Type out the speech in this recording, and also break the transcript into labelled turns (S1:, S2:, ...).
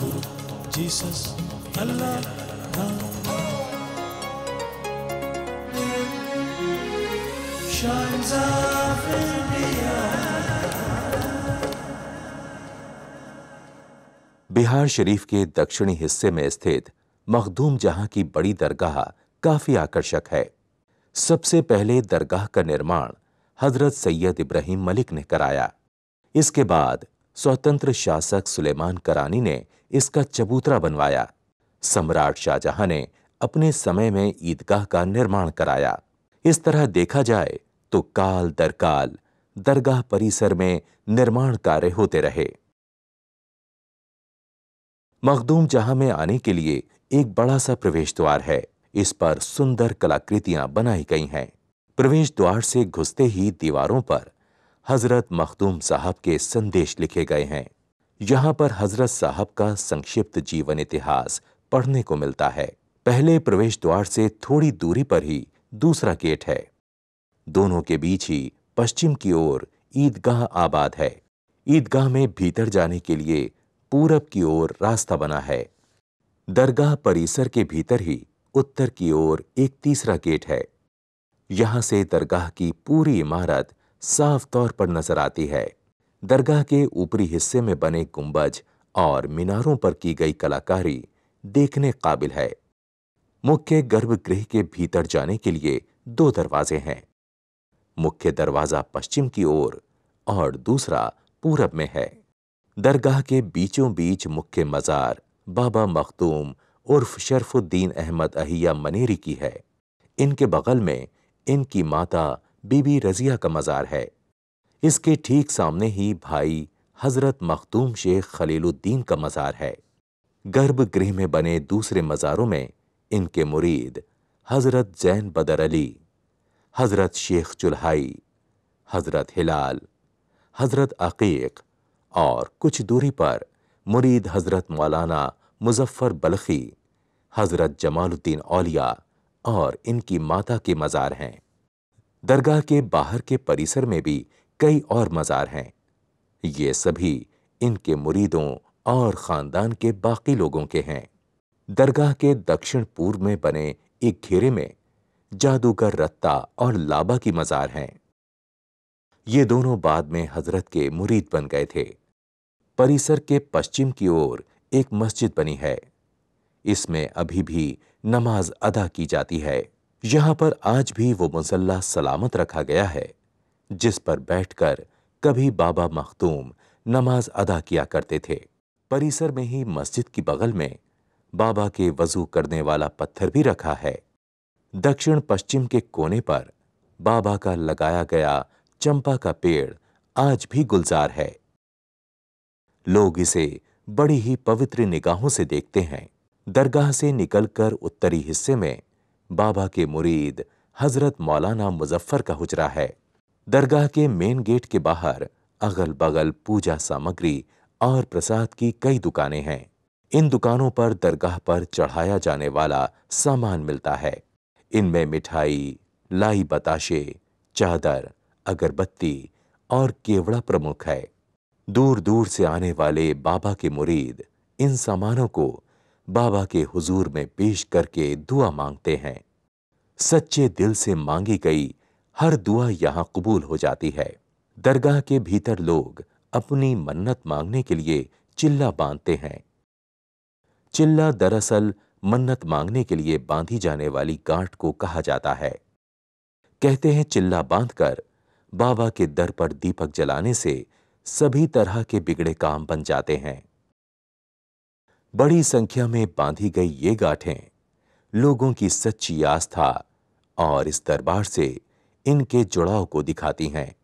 S1: Guru, Jesus, Allah, Ram. Shines in the Bihar शरीफ के दक्षिणी हिस्से में स्थित मखदूम जहां की बड़ी दरगाह काफी आकर्षक है सबसे पहले दरगाह का निर्माण हजरत सैयद इब्राहिम मलिक ने कराया इसके बाद स्वतंत्र शासक सुलेमान करानी ने इसका चबूतरा बनवाया सम्राट शाहजहां ने अपने समय में ईदगाह का निर्माण कराया इस तरह देखा जाए तो काल दर काल दरगाह परिसर में निर्माण कार्य होते रहे मखदूम जहां में आने के लिए एक बड़ा सा प्रवेश द्वार है इस पर सुंदर कलाकृतियां बनाई गई हैं प्रवेश द्वार से घुसते ही दीवारों पर हजरत मखदूम साहब के संदेश लिखे गए हैं यहाँ पर हजरत साहब का संक्षिप्त जीवन इतिहास पढ़ने को मिलता है पहले प्रवेश द्वार से थोड़ी दूरी पर ही दूसरा गेट है दोनों के बीच ही पश्चिम की ओर ईदगाह आबाद है ईदगाह में भीतर जाने के लिए पूरब की ओर रास्ता बना है दरगाह परिसर के भीतर ही उत्तर की ओर एक तीसरा गेट है यहां से दरगाह की पूरी इमारत साफ तौर पर नजर आती है दरगाह के ऊपरी हिस्से में बने गुंबज और मीनारों पर की गई कलाकारी देखने काबिल है मुख्य गर्भगृह के भीतर जाने के लिए दो दरवाजे हैं मुख्य दरवाजा पश्चिम की ओर और, और दूसरा पूरब में है दरगाह के बीचों बीच मुख्य मजार बाबा मखदूम उर्फ शरफुद्दीन अहमद अहिया मनेरी की है इनके बगल में इनकी माता बीबी रजिया का मज़ार है इसके ठीक सामने ही भाई हज़रत मखदूम शेख खलीलुद्दीन का मज़ार है गर्भगृह में बने दूसरे मज़ारों में इनके मुरीद हज़रत जैन बदर अली हज़रत शेख चुल्हाई हज़रत हिलाल हज़रत अकीक और कुछ दूरी पर मुरीद हज़रत मौलाना मुजफ्फर बल्खी हज़रत जमालुद्दीन औलिया और इनकी माता के मज़ार हैं दरगाह के बाहर के परिसर में भी कई और मज़ार हैं ये सभी इनके मुरीदों और ख़ानदान के बाकी लोगों के हैं दरगाह के दक्षिण पूर्व में बने एक घेरे में जादूगर रत्ता और लाबा की मज़ार हैं ये दोनों बाद में हजरत के मुरीद बन गए थे परिसर के पश्चिम की ओर एक मस्जिद बनी है इसमें अभी भी नमाज अदा की जाती है यहां पर आज भी वो मुसल्ला सलामत रखा गया है जिस पर बैठकर कभी बाबा मखदूम नमाज अदा किया करते थे परिसर में ही मस्जिद की बगल में बाबा के वजू करने वाला पत्थर भी रखा है दक्षिण पश्चिम के कोने पर बाबा का लगाया गया चंपा का पेड़ आज भी गुलजार है लोग इसे बड़ी ही पवित्र निगाहों से देखते हैं दरगाह से निकलकर उत्तरी हिस्से में बाबा के मुरीद हजरत मौलाना मुजफ्फर का हुजरा है दरगाह के मेन गेट के बाहर अगल बगल पूजा सामग्री और प्रसाद की कई दुकानें हैं इन दुकानों पर दरगाह पर चढ़ाया जाने वाला सामान मिलता है इनमें मिठाई लाई बताशे चादर अगरबत्ती और केवड़ा प्रमुख है दूर दूर से आने वाले बाबा के मुरीद इन सामानों को बाबा के हुजूर में पेश करके दुआ मांगते हैं सच्चे दिल से मांगी गई हर दुआ यहाँ कबूल हो जाती है दरगाह के भीतर लोग अपनी मन्नत मांगने के लिए चिल्ला बांधते हैं चिल्ला दरअसल मन्नत मांगने के लिए बांधी जाने वाली गांठ को कहा जाता है कहते हैं चिल्ला बांधकर बाबा के दर पर दीपक जलाने से सभी तरह के बिगड़े काम बन जाते हैं बड़ी संख्या में बांधी गई ये गांठें लोगों की सच्ची आस्था और इस दरबार से इनके जुड़ाव को दिखाती हैं